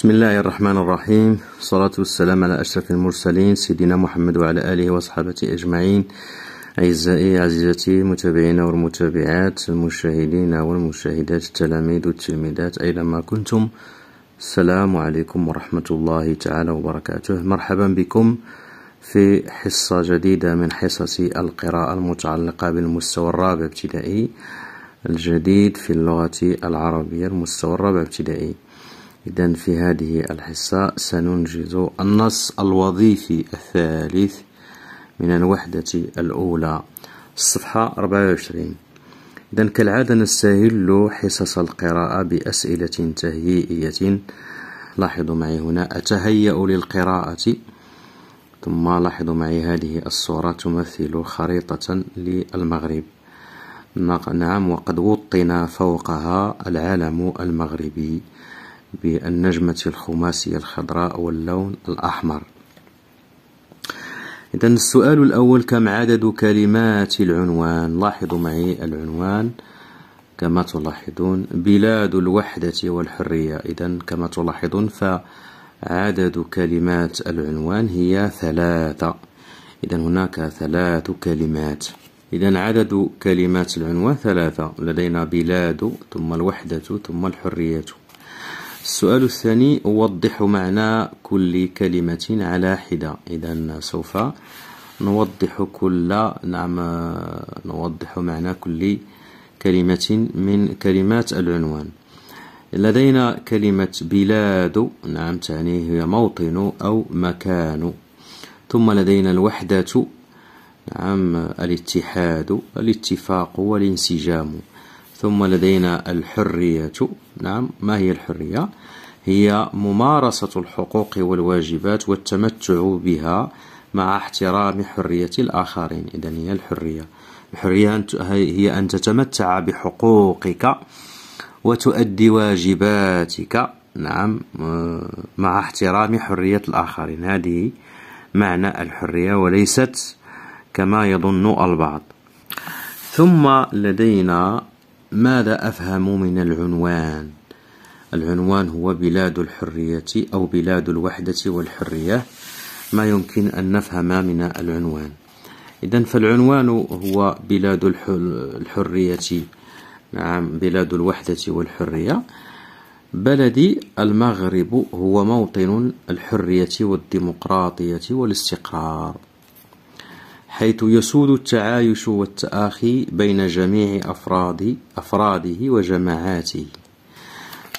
بسم الله الرحمن الرحيم الصلاة والسلام على أشرف المرسلين سيدنا محمد وعلى آله وصحبه أجمعين أعزائي عزيزتي متابعينا والمتابعات المشاهدين والمشاهدات التلاميذ والتلميذات أينما كنتم السلام عليكم ورحمة الله تعالى وبركاته مرحبا بكم في حصة جديدة من حصص القراءة المتعلقة بالمستوى الرابع ابتدائي الجديد في اللغة العربية المستوى الرابع ابتدائي إذا في هذه الحصة سننجز النص الوظيفي الثالث من الوحدة الأولى الصفحة 24 إذا كالعادة نستهل حصص القراءة بأسئلة تهيئية لاحظوا معي هنا أتهيأ للقراءة ثم لاحظوا معي هذه الصورة تمثل خريطة للمغرب نعم وقد وطن فوقها العالم المغربي بالنجمة الخماسية الخضراء واللون الأحمر إذا السؤال الأول كم عدد كلمات العنوان لاحظوا معي العنوان كما تلاحظون بلاد الوحدة والحرية إذا كما تلاحظون فعدد كلمات العنوان هي ثلاثة إذا هناك ثلاث كلمات إذا عدد كلمات العنوان ثلاثة لدينا بلاد ثم الوحدة ثم الحرية السؤال الثاني وضح معنى كل كلمة على حدة إذا سوف نوضح كل نعم نوضح معنى كل كلمة من كلمات العنوان لدينا كلمة بلاد نعم تعني هي موطن أو مكان ثم لدينا الوحدة نعم الاتحاد الاتفاق والانسجام ثم لدينا الحرية نعم ما هي الحرية؟ هي ممارسة الحقوق والواجبات والتمتع بها مع احترام حرية الآخرين إذا هي الحرية الحرية هي أن تتمتع بحقوقك وتؤدي واجباتك نعم مع احترام حرية الآخرين هذه معنى الحرية وليست كما يظن البعض ثم لدينا ماذا أفهم من العنوان؟ العنوان هو بلاد الحرية أو بلاد الوحدة والحرية ما يمكن أن نفهم من العنوان إذا فالعنوان هو بلاد الحرية نعم بلاد الوحدة والحرية بلدي المغرب هو موطن الحرية والديمقراطية والاستقرار حيث يسود التعايش والتآخي بين جميع أفراد أفراده وجماعاته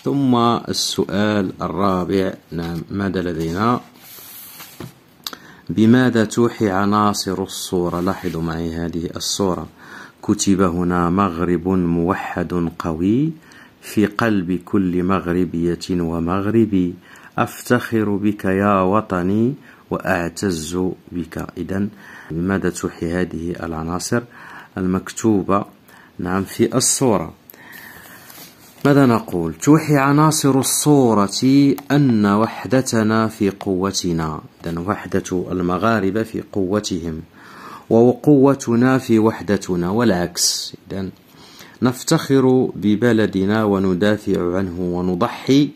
ثم السؤال الرابع نعم ماذا لدينا بماذا توحي عناصر الصورة لاحظوا معي هذه الصورة كتب هنا مغرب موحد قوي في قلب كل مغربية ومغربي أفتخر بك يا وطني وأعتز بك إذا لماذا توحي هذه العناصر المكتوبة نعم في الصورة ماذا نقول توحي عناصر الصورة أن وحدتنا في قوتنا إذن وحدة المغاربة في قوتهم وقوتنا في وحدتنا والعكس إذن نفتخر ببلدنا وندافع عنه ونضحي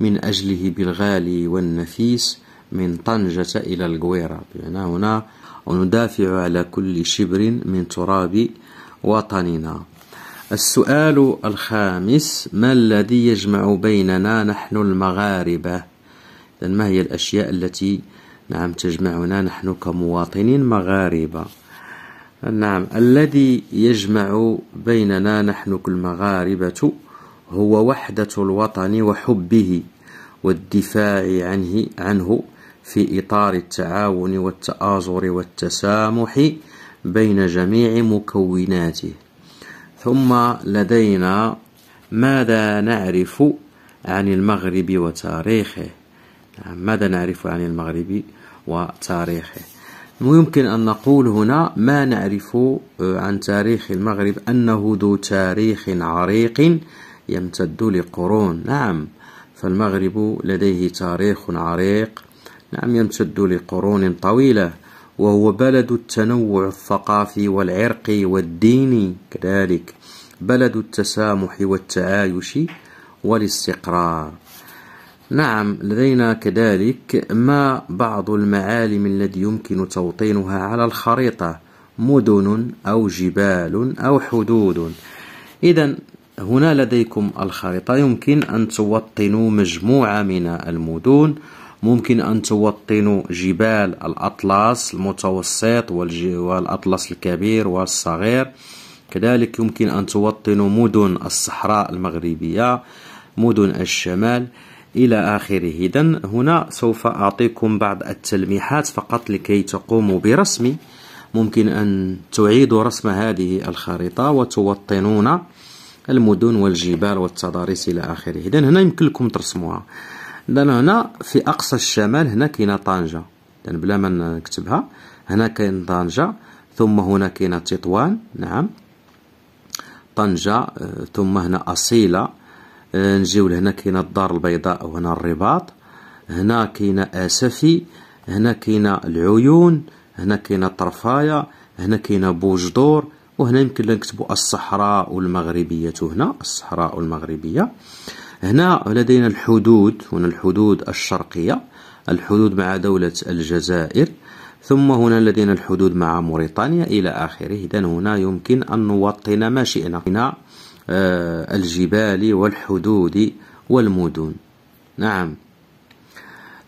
من أجله بالغالي والنفيس من طنجة إلى القويرة بمعنى هنا وندافع على كل شبر من تراب وطننا السؤال الخامس ما الذي يجمع بيننا نحن المغاربة ما هي الأشياء التي نعم تجمعنا نحن كمواطنين مغاربة نعم الذي يجمع بيننا نحن كالمغاربة هو وحدة الوطن وحبه والدفاع عنه عنه في إطار التعاون والتآزر والتسامح بين جميع مكوناته ثم لدينا ماذا نعرف عن المغرب وتاريخه نعم، ماذا نعرف عن المغرب وتاريخه ويمكن أن نقول هنا ما نعرف آه، عن تاريخ المغرب أنه ذو تاريخ عريق يمتد لقرون نعم فالمغرب لديه تاريخ عريق نعم يمتد لقرون طويلة وهو بلد التنوع الثقافي والعرقي والديني كذلك بلد التسامح والتعايش والاستقرار نعم لدينا كذلك ما بعض المعالم التي يمكن توطينها على الخريطة مدن أو جبال أو حدود إذا هنا لديكم الخريطة يمكن أن توطنوا مجموعة من المدن ممكن أن توطنوا جبال الأطلس المتوسط والأطلس الكبير والصغير كذلك يمكن أن توطنوا مدن الصحراء المغربية مدن الشمال إلى آخره إذا هنا سوف أعطيكم بعض التلميحات فقط لكي تقوموا برسم ممكن أن تعيدوا رسم هذه الخريطة وتوطنون المدن والجبال والتضاريس إلى آخره إذا هنا يمكن لكم ترسموها لان هنا في اقصى الشمال هنا كاينه طنجه يعني بلا ما نكتبها هنا كاين طنجه ثم هنا كاينه تطوان نعم طنجه آه، ثم هنا اصيله آه، نجيو لهنا كاينه الدار البيضاء وهنا الرباط هنا كاينه اسفي هنا كاينه العيون هنا كاينه طرفايه هنا كاينه بوجدور وهنا يمكن نكتبوا الصحراء المغربيه هنا الصحراء المغربيه هنا لدينا الحدود هنا الحدود الشرقية الحدود مع دولة الجزائر ثم هنا لدينا الحدود مع موريتانيا إلى آخره إذا هنا يمكن أن نوطن ما شئنا هنا آه، الجبال والحدود والمدن نعم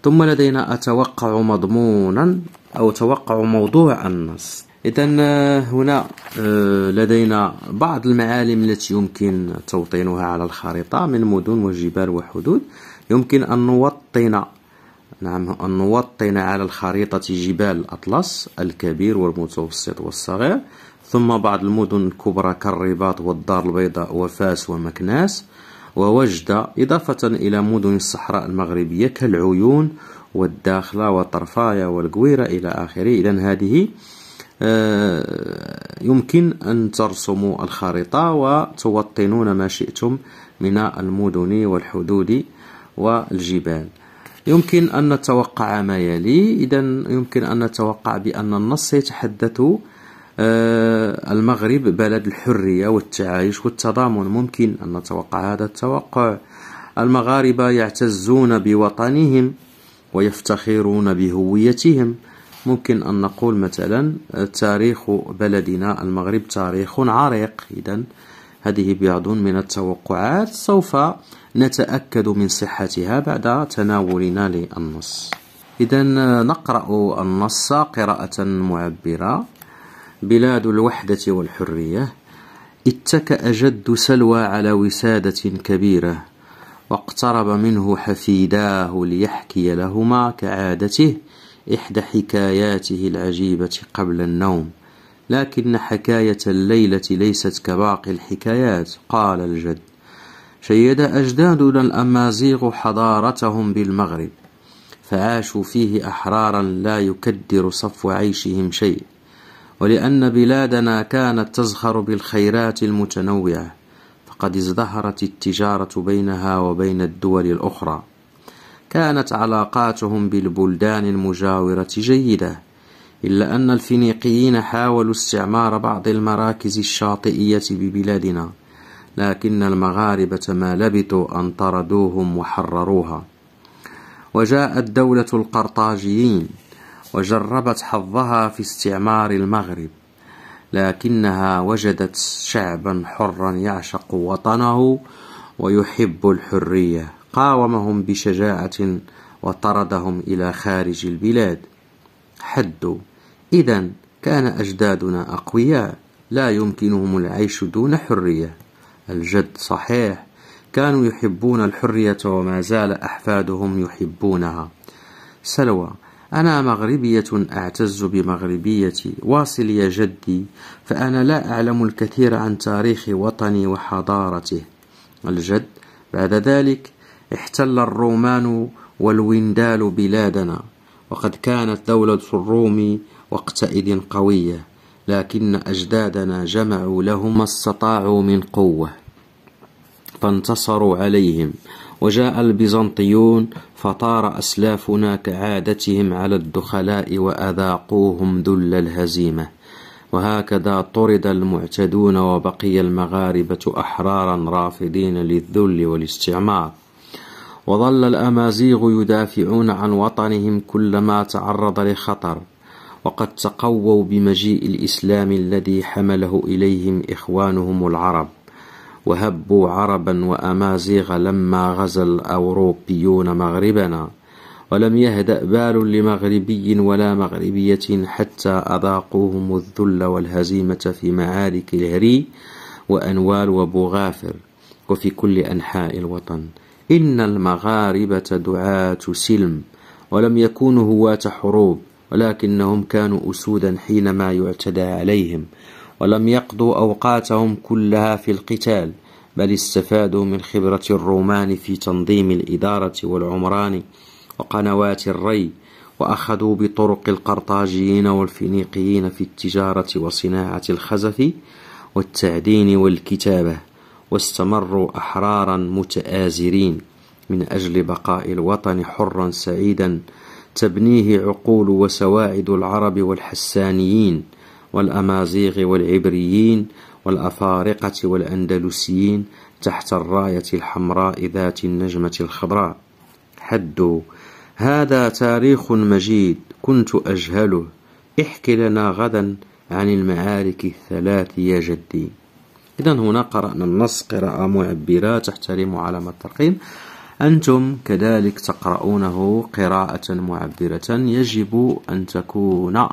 ثم لدينا أتوقع مضمونا أو توقع موضوع النص اذا آه، هنا آه، لدينا بعض المعالم التي يمكن توطينها على الخريطة من مدن وجبال وحدود يمكن أن نوطن نعم أن نوطن على الخريطة جبال الأطلس الكبير والمتوسط والصغير ثم بعض المدن الكبرى كالرباط والدار البيضاء وفاس ومكناس ووجدة إضافة إلى مدن الصحراء المغربية كالعيون والداخلة وطرفايا والقويرة إلى آخره إذا هذه آه، يمكن أن ترسموا الخريطة وتوطنون ما شئتم من المدن والحدود والجبال يمكن أن نتوقع ما يلي إذا يمكن أن نتوقع بأن النص يتحدث آه، المغرب بلد الحرية والتعايش والتضامن ممكن أن نتوقع هذا التوقع المغاربة يعتزون بوطنهم ويفتخرون بهويتهم ممكن أن نقول مثلا تاريخ بلدنا المغرب تاريخ عريق إذا هذه بعض من التوقعات سوف نتأكد من صحتها بعد تناولنا للنص إذا نقرأ النص قراءة معبرة بلاد الوحدة والحرية اتكأ جد سلوى على وسادة كبيرة واقترب منه حفيداه ليحكي لهما كعادته إحدى حكاياته العجيبة قبل النوم لكن حكاية الليلة ليست كباقي الحكايات قال الجد شيد أجدادنا الأمازيغ حضارتهم بالمغرب فعاشوا فيه أحرارا لا يكدر صفو عيشهم شيء ولأن بلادنا كانت تزخر بالخيرات المتنوعة فقد ازدهرت التجارة بينها وبين الدول الأخرى كانت علاقاتهم بالبلدان المجاورة جيدة إلا أن الفينيقيين حاولوا استعمار بعض المراكز الشاطئية ببلادنا لكن المغاربة ما لبثوا أن طردوهم وحرروها وجاءت دولة القرطاجيين وجربت حظها في استعمار المغرب لكنها وجدت شعبا حرا يعشق وطنه ويحب الحريه قاومهم بشجاعة وطردهم إلى خارج البلاد حدوا إذا كان أجدادنا أقوياء لا يمكنهم العيش دون حرية الجد صحيح كانوا يحبون الحرية وما زال أحفادهم يحبونها سلوى أنا مغربية أعتز بمغربيتي واصل يا جدي فأنا لا أعلم الكثير عن تاريخ وطني وحضارته الجد بعد ذلك احتل الرومان والوندال بلادنا وقد كانت دولة الروم وقتئذ قوية لكن أجدادنا جمعوا لهم ما استطاعوا من قوة فانتصروا عليهم وجاء البيزنطيون فطار أسلافنا كعادتهم على الدخلاء وأذاقوهم ذل الهزيمة وهكذا طرد المعتدون وبقي المغاربة أحرارا رافضين للذل والاستعمار وظل الأمازيغ يدافعون عن وطنهم كلما تعرض لخطر وقد تقووا بمجيء الإسلام الذي حمله إليهم إخوانهم العرب وهبوا عربا وأمازيغ لما غزا الأوروبيون مغربنا ولم يهدأ بال لمغربي ولا مغربية حتى أذاقوهم الذل والهزيمة في معارك الهري وأنوال وبوغافر وفي كل أنحاء الوطن إن المغاربة دعاة سلم ولم يكونوا هواة حروب ولكنهم كانوا أسودا حينما يعتدى عليهم ولم يقضوا أوقاتهم كلها في القتال بل استفادوا من خبرة الرومان في تنظيم الإدارة والعمران وقنوات الري وأخذوا بطرق القرطاجيين والفينيقيين في التجارة وصناعة الخزف والتعدين والكتابة واستمروا أحرارا متآزرين من أجل بقاء الوطن حرا سعيدا تبنيه عقول وسواعد العرب والحسانيين والأمازيغ والعبريين والأفارقة والأندلسيين تحت الراية الحمراء ذات النجمة الخضراء حدوا هذا تاريخ مجيد كنت أجهله احكي لنا غدا عن المعارك الثلاث يا جدي إذا هنا قرأنا النص قراءة معبرة تحترم علامة الترقيم أنتم كذلك تقرؤونه قراءة معبرة يجب أن تكون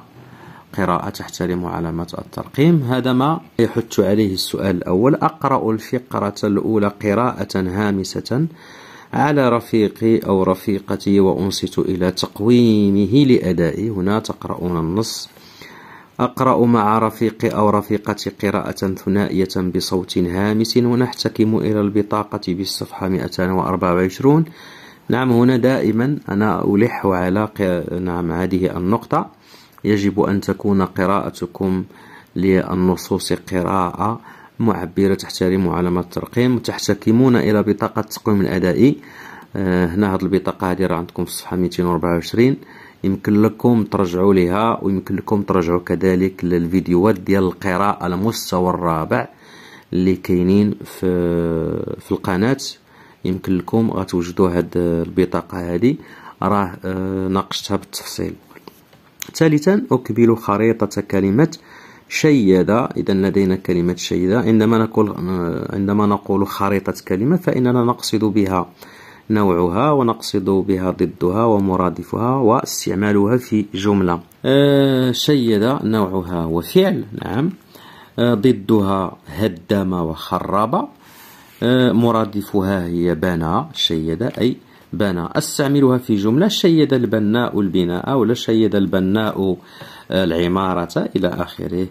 قراءة تحترم علامة الترقيم هذا ما يحث عليه السؤال الأول أقرأ الفقرة الأولى قراءة هامسة على رفيقي أو رفيقتي وأنصت إلى تقويمه لأدائي هنا تقرؤون النص أقرأ مع رفيقي أو رفيقتي قراءة ثنائية بصوت هامس ونحتكم إلى البطاقة بالصفحة 224 نعم هنا دائما أنا ألح على نعم هذه النقطة يجب أن تكون قراءتكم للنصوص قراءة معبرة تحترم علامة الترقيم تحتكمون إلى بطاقة التقويم الأدائي آه، هنا هذه البطاقة هذه راه عندكم في الصفحة 224 يمكن لكم ترجعوا ليها ويمكن لكم ترجعوا كذلك للفيديوهات ديال القراءة المستوى الرابع اللي كاينين في في القناة يمكن لكم غتوجدوا هاد البطاقة هادي راه آه، ناقشتها بالتفصيل ثالثا أكمل خريطة كلمة شيدة إذا لدينا كلمة شيدة عندما نقول آه، عندما نقول خريطة كلمة فإننا نقصد بها نوعها ونقصد بها ضدها ومرادفها واستعمالها في جملة آه، شيد نوعها وفعل نعم آه، ضدها هدم وخرب آه، مرادفها هي بنى شيد أي بنى استعملها في جملة شيد البناء البناء ولا شيد البناء العمارة إلى آخره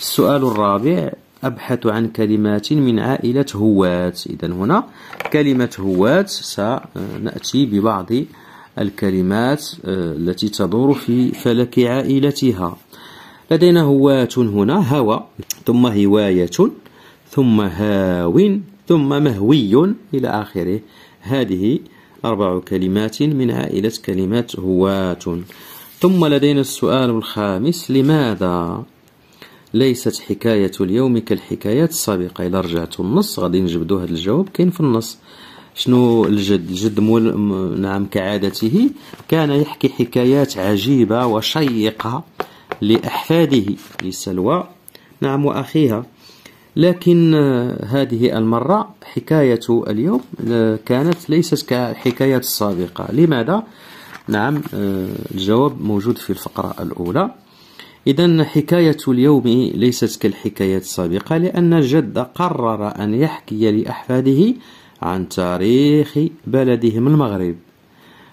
السؤال الرابع أبحث عن كلمات من عائلة هوات إذا هنا كلمة هوات سنأتي ببعض الكلمات آه، التي تدور في فلك عائلتها لدينا هوات هنا هوى ثم هواية ثم هاو ثم مهوي إلى آخره هذه أربع كلمات من عائلة كلمات هوات ثم لدينا السؤال الخامس لماذا ليست حكاية اليوم كالحكايات السابقة إلا رجعتوا النص غادي نجبدو هذا الجواب كاين في النص شنو الجد الجد مول نعم كعادته كان يحكي حكايات عجيبة وشيقة لأحفاده لسلوى نعم وأخيها لكن آه، هذه المرة حكاية اليوم آه، كانت ليست كحكايات السابقة لماذا؟ نعم آه، الجواب موجود في الفقرة الأولى إذا حكاية اليوم ليست كالحكايات السابقة لأن الجد قرر أن يحكي لأحفاده عن تاريخ بلدهم المغرب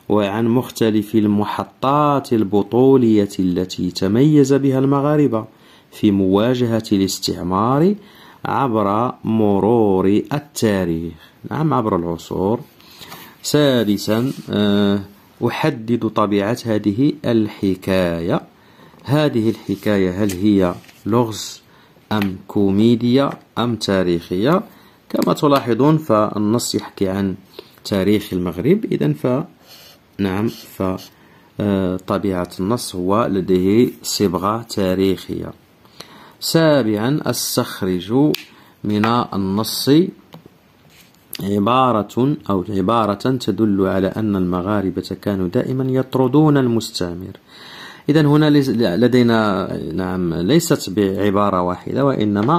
وعن مختلف المحطات البطولية التي تميز بها المغاربة في مواجهة الاستعمار عبر مرور التاريخ نعم عبر العصور سادسا آه، أحدد طبيعة هذه الحكاية هذه الحكاية هل هي لغز أم كوميديا أم تاريخية كما تلاحظون فالنص يحكي عن تاريخ المغرب إذا ف نعم ف آه، طبيعة النص هو لديه صبغة تاريخية سابعا استخرج من النص عبارة أو عبارة تدل على أن المغاربة كانوا دائما يطردون المستعمر إذا هنا لدينا نعم ليست بعبارة واحدة وإنما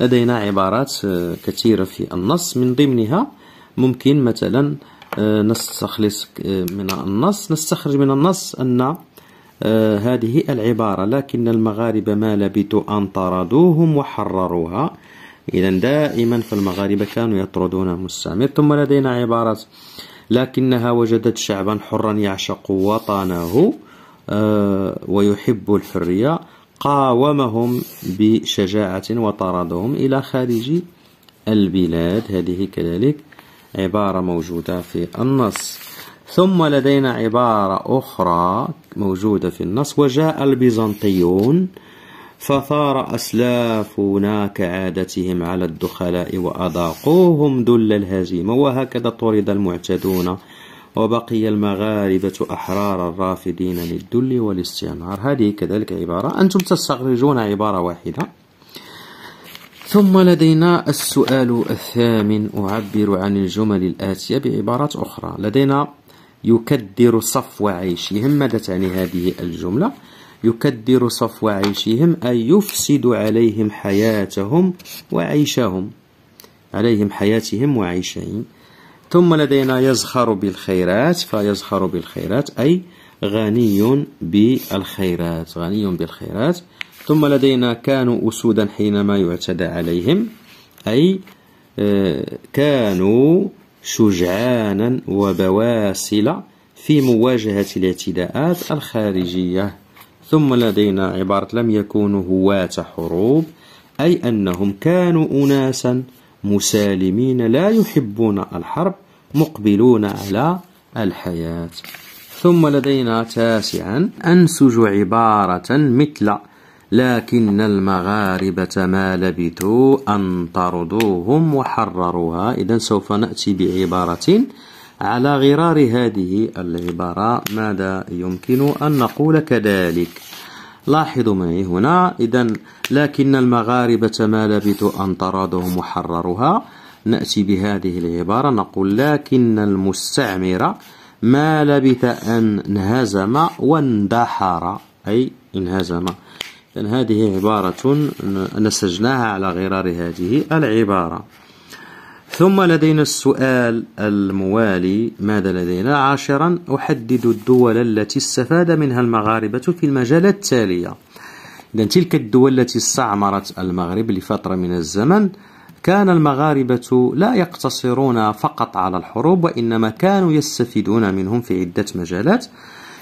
لدينا عبارات آه، كثيرة في النص من ضمنها ممكن مثلا آه، نستخلص آه، من النص نستخرج من النص أن هذه العبارة لكن المغاربة ما لبثوا أن طردوهم وحرروها إذا دائما فالمغاربة كانوا يطردون المستعمر ثم لدينا عبارة لكنها وجدت شعبا حرا يعشق وطنه آه، ويحب الحرية قاومهم بشجاعة وطردهم إلى خارج البلاد هذه كذلك عبارة موجودة في النص ثم لدينا عبارة أخرى موجودة في النص وجاء البيزنطيون فثار أسلافنا كعادتهم على الدخلاء وأذاقوهم ذل الهزيمة وهكذا طرد المعتدون وبقي المغاربة أحرار الرافدين للدل والاستعمار هذه كذلك عبارة أنتم تستخرجون عبارة واحدة ثم لدينا السؤال الثامن أعبر عن الجمل الآتية بعبارات أخرى لدينا يكدر صفو عيشهم ماذا تعني هذه الجملة؟ يكدر صفو عيشهم أي يفسد عليهم حياتهم وعيشهم عليهم حياتهم وعيشهم ثم لدينا يزخر بالخيرات فيزخر بالخيرات أي غني بالخيرات غني بالخيرات ثم لدينا كانوا أسودا حينما يعتدى عليهم أي آه، كانوا شجعانا وبواسل في مواجهة الاعتداءات الخارجية ثم لدينا عبارة لم يكونوا هواة حروب أي أنهم كانوا أناسا مسالمين لا يحبون الحرب مقبلون على الحياة ثم لدينا تاسعا أنسج عبارة مثل لكن المغاربة ما لبثوا أن طردوهم وحرروها إذا سوف نأتي بعبارة على غرار هذه العبارة ماذا يمكن أن نقول كذلك؟ لاحظوا معي هنا إذا لكن المغاربة ما لبثوا أن طردهم وحررها نأتي بهذه العبارة نقول لكن المستعمر ما لبث أن انهزم واندحر أي انهزم إذا هذه عبارة نسجناها على غرار هذه العبارة ثم لدينا السؤال الموالي ماذا لدينا عاشرا أحدد الدول التي استفاد منها المغاربة في المجال التالية إذن تلك الدول التي استعمرت المغرب لفترة من الزمن كان المغاربة لا يقتصرون فقط على الحروب وإنما كانوا يستفيدون منهم في عدة مجالات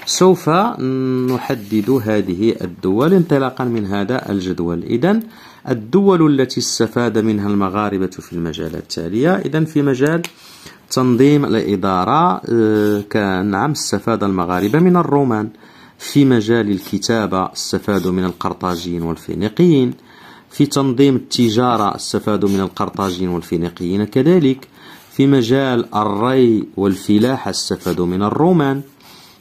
سوف نحدد هذه الدول انطلاقا من هذا الجدول إذن الدول التي استفاد منها المغاربة في المجالات التالية إذا في مجال تنظيم الإدارة آه، نعم استفاد المغاربة من الرومان في مجال الكتابة استفادوا من القرطاجيين والفينيقيين في تنظيم التجارة استفادوا من القرطاجيين والفينيقيين كذلك في مجال الري والفلاحة استفادوا من الرومان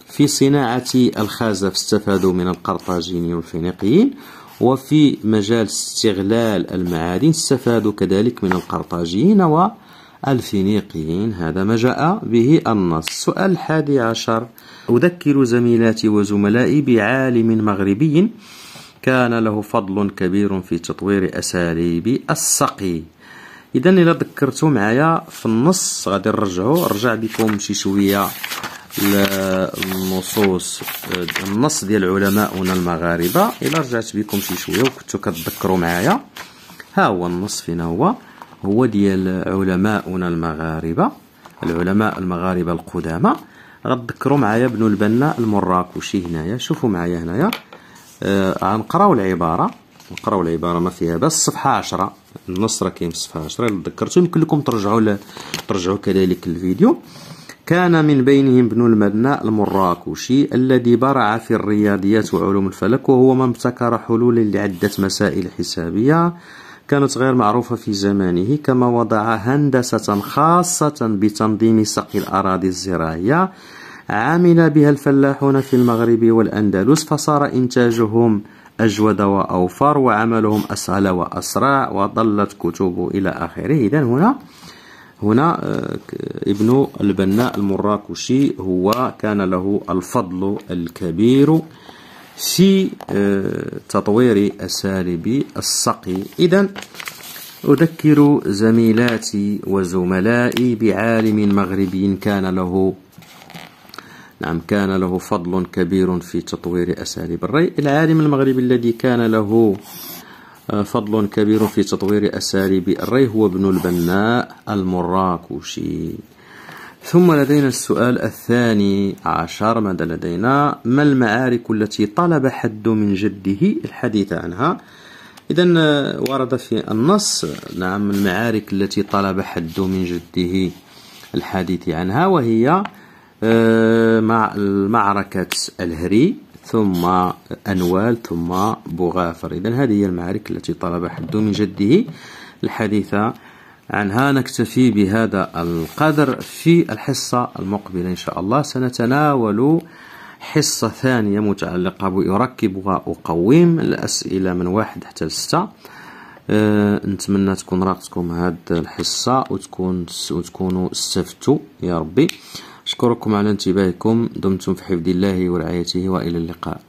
في صناعة الخزف استفادوا من القرطاجيين والفينيقيين وفي مجال استغلال المعادن استفادوا كذلك من القرطاجيين والفينيقيين هذا ما جاء به النص سؤال الحادي عشر أذكر زميلاتي وزملائي بعالم مغربي كان له فضل كبير في تطوير أساليب السقي إذا إلا ذكرتو معايا في النص غادي نرجعو نرجع بكم شي شوية النصوص النص ديال علماؤنا المغاربه الا رجعت بكم شي شويه وكنتو كتذكروا معايا ها هو النص فينا هو هو ديال علماؤنا المغاربه العلماء المغاربه القدامى غتذكروا معايا ابن البنا المراكشي هنايا شوفوا معايا هنايا آه، غنقراو العباره نقراو العباره ما فيها بس صفحه 10 النص راه كاين في الصفحه 10 الا تذكرتوا يمكن لكم ترجعوا ل... ترجعوا كذلك الفيديو كان من بينهم ابن المدناء المراكشي الذي برع في الرياضيات وعلوم الفلك وهو من ابتكر حلولا لعدة مسائل حسابية كانت غير معروفة في زمانه كما وضع هندسة خاصة بتنظيم سقي الأراضي الزراعية عمل بها الفلاحون في المغرب والأندلس فصار إنتاجهم أجود وأوفر وعملهم أسهل وأسرع وظلت كتبه إلى آخره إذا هنا هنا آه، ابن البناء المراكشي هو كان له الفضل الكبير في آه، تطوير أساليب السقي إذا أذكر زميلاتي وزملائي بعالم مغربي كان له نعم كان له فضل كبير في تطوير أساليب الري العالم المغربي الذي كان له فضل كبير في تطوير أساليب الري هو ابن البناء المراكشي ثم لدينا السؤال الثاني عشر ماذا لدينا ما المعارك التي طلب حد من جده الحديث عنها إذا آه، ورد في النص نعم المعارك التي طلب حد من جده الحديث عنها وهي آه، مع معركة الهري ثم أنوال ثم بغافر إذا هذه هي المعارك التي طلب حد من جده الحديث عنها نكتفي بهذا القدر في الحصة المقبلة إن شاء الله سنتناول حصة ثانية متعلقة بأركب وأقوم الأسئلة من واحد حتى لستة أه، نتمنى تكون راقتكم هذه الحصة وتكون وتكونوا استفدتوا يا ربي أشكركم على انتباهكم دمتم في حفظ الله ورعايته وإلى اللقاء